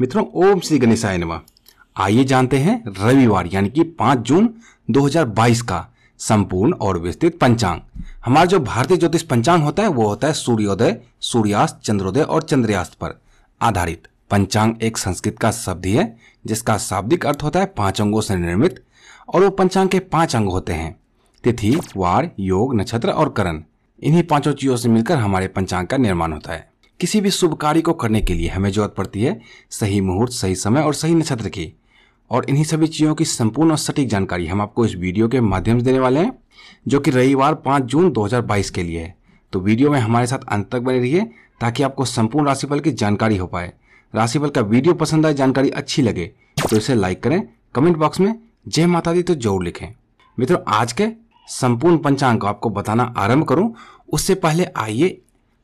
मित्रों ओम श्री गणेशाय नमः आइए जानते हैं रविवार यानी कि 5 जून 2022 का संपूर्ण और विस्तृत पंचांग हमारा जो भारतीय ज्योतिष पंचांग होता है वो होता है सूर्योदय सूर्यास्त चंद्रोदय और चंद्रयास्त पर आधारित पंचांग एक संस्कृत का शब्द ही है जिसका शाब्दिक अर्थ होता है पांच अंगों से निर्मित और वो पंचांग के पांच अंग होते हैं तिथि वार योग नक्षत्र और करण इन्हीं पांचों चीजों से मिलकर हमारे पंचांग का निर्माण होता है किसी भी शुभ कार्य को करने के लिए हमें जरूरत पड़ती है सही मुहूर्त सही समय और सही नक्षत्र की और इन्हीं सभी चीज़ों की संपूर्ण और सटीक जानकारी हम आपको इस वीडियो के माध्यम से देने वाले हैं जो कि रविवार पाँच जून 2022 के लिए है तो वीडियो में हमारे साथ अंत तक बने रहिए ताकि आपको संपूर्ण राशिफल की जानकारी हो पाए राशिफल का वीडियो पसंद आए जानकारी अच्छी लगे तो इसे लाइक करें कमेंट बॉक्स में जय माता दी तो जरूर लिखें मित्रों आज के संपूर्ण पंचांग को आपको बताना आरंभ करूं उससे पहले आइए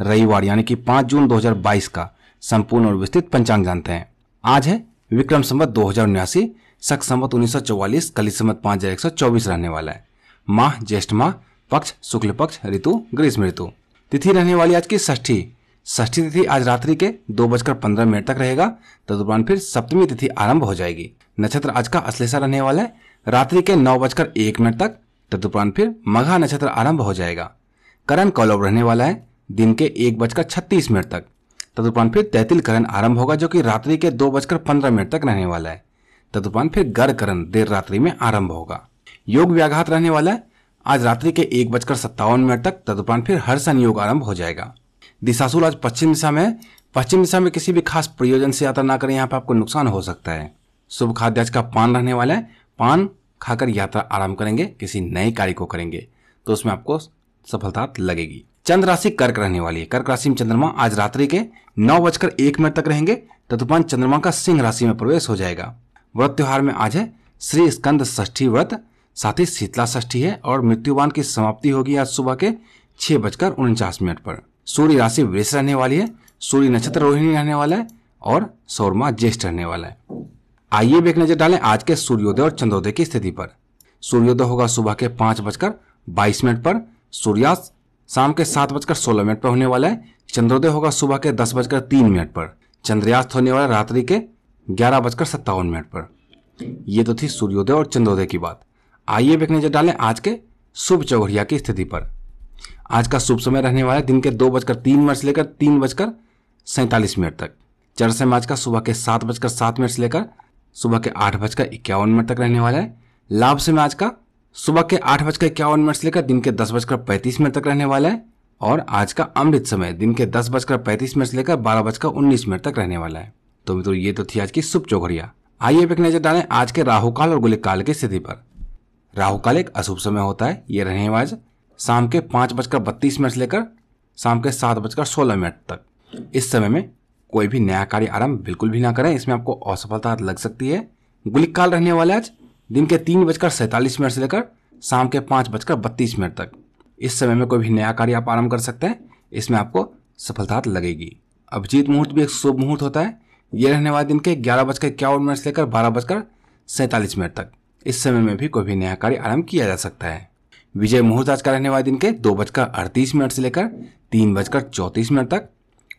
रविवार यानी कि 5 जून 2022 का संपूर्ण और विस्तृत पंचांग जानते हैं आज है विक्रम संवत दो हजार उन्यासी सख संवत उन्नीस सौ चौवालीस कली संवत हजार एक सौ चौबीस रहने वाला है माह ज्येष्ठ माह पक्ष शुक्ल पक्ष ऋतु ग्रीष्म ऋतु तिथि रहने वाली आज की षष्ठी षष्ठी तिथि आज रात्रि के दो बजकर पंद्रह मिनट तक रहेगा तदुपरांत फिर सप्तमी तिथि आरंभ हो जाएगी नक्षत्र आज का अश्लेषा रहने वाला है रात्रि के नौ बजकर एक मिनट तक तदुपरांत फिर मघा नक्षत्र आरंभ हो जाएगा करण कौलव रहने वाला है दिन के एक बजकर छत्तीस मिनट तक तदुपरांत फिर तैतिलकरण आरंभ होगा जो कि रात्रि के दो बजकर पंद्रह मिनट तक रहने वाला है तदुपरांत फिर करण देर रात्रि में आरंभ होगा योग व्याघात रहने वाला है आज रात्रि के एक बजकर सत्तावन मिनट तक तदुपरांत फिर सन योग आरंभ हो जाएगा दिशासूल आज पश्चिम दिशा में पश्चिम दिशा में किसी भी खास प्रयोजन से यात्रा ना करें यहाँ पर आपको नुकसान हो सकता है शुभ खाद्य आज का पान रहने वाला है पान खाकर यात्रा आराम करेंगे किसी नए कार्य को करेंगे तो उसमें आपको सफलता लगेगी चंद्र राशि कर्क रहने वाली है कर्क राशि में चंद्रमा आज रात्रि के नौ बजकर एक मिनट तक रहेंगे तदुपरांत चंद्रमा का सिंह राशि में प्रवेश हो जाएगा व्रत त्योहार में आज है श्री स्कंद ष्ठी व्रत साथ ही शीतला ष्ठी है और मृत्युवान की समाप्ति होगी आज सुबह के छह बजकर उनचास मिनट पर सूर्य राशि वृष रहने वाली है सूर्य नक्षत्र रोहिणी रहने वाला है और सौरमा ज्येष्ठ रहने वाला है आइए भी एक नजर डालें आज के सूर्योदय और चंद्रोदय की स्थिति पर सूर्योदय होगा सुबह के पांच बजकर बाईस मिनट पर सूर्यास्त शाम के सात बजकर सोलह मिनट पर होने वाला है चंद्रोदय होगा सुबह के दस बजकर तीन मिनट पर चंद्रयास्त होने वाला रात्रि के ग्यारह बजकर सत्तावन मिनट पर यह तो थी सूर्योदय और चंद्रोदय की बात आइए एक नजर डालें आज के शुभ चौघड़िया की स्थिति पर आज का शुभ समय रहने वाला है दिन के दो बजकर तीन मिनट से लेकर तीन बजकर सैंतालीस मिनट तक चर समय आज का सुबह के सात बजकर सात मिनट से लेकर सुबह के आठ बजकर इक्यावन मिनट तक रहने वाला है लाभ समय आज का सुबह के आठ बजकर इक्यावन मिनट से लेकर दिन के दस बजकर पैंतीस मिनट तक रहने वाला है और आज का अमृत समय दिन के दस बजकर पैंतीस मिनट से लेकर बारह बजकर उन्नीस मिनट तक रहने वाला है तो मित्रों ये तो थी आज की शुभ चौघड़िया आइए एक नजर डालें आज के राहुकाल और काल की स्थिति पर राहुकाल एक अशुभ समय होता है ये रहने वाज शाम के पांच बजकर बत्तीस मिनट से लेकर शाम के सात बजकर सोलह मिनट तक इस समय में कोई भी नया कार्य आरंभ बिल्कुल भी ना करें इसमें आपको असफलता लग सकती है गुलिक काल रहने वाला आज दिन के तीन बजकर सैंतालीस मिनट से लेकर शाम के पाँच बजकर बत्तीस मिनट तक इस समय में कोई भी नया कार्य आप आरम्भ कर सकते हैं इसमें आपको सफलता लगेगी अभिजीत मुहूर्त भी एक शुभ मुहूर्त होता है यह रहने वाले दिन के ग्यारह बजकर इक्यावन मिनट से लेकर बारह बजकर सैंतालीस मिनट तक इस समय में भी कोई भी नया कार्य आरम्भ किया जा सकता है विजय मुहूर्त आज का रहने वाले दिन के दो बजकर अड़तीस मिनट से लेकर तीन बजकर चौंतीस मिनट तक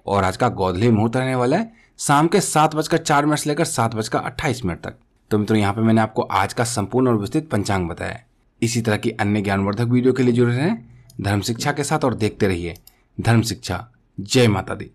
और आज का गौधली मुहूर्त रहने वाला है शाम के सात बजकर चार मिनट से लेकर सात बजकर अट्ठाईस मिनट तक तो मित्रों यहाँ पे मैंने आपको आज का संपूर्ण और विस्तृत पंचांग बताया इसी तरह की अन्य ज्ञानवर्धक वीडियो के लिए जुड़े रहें धर्म शिक्षा के साथ और देखते रहिए धर्म शिक्षा जय माता दी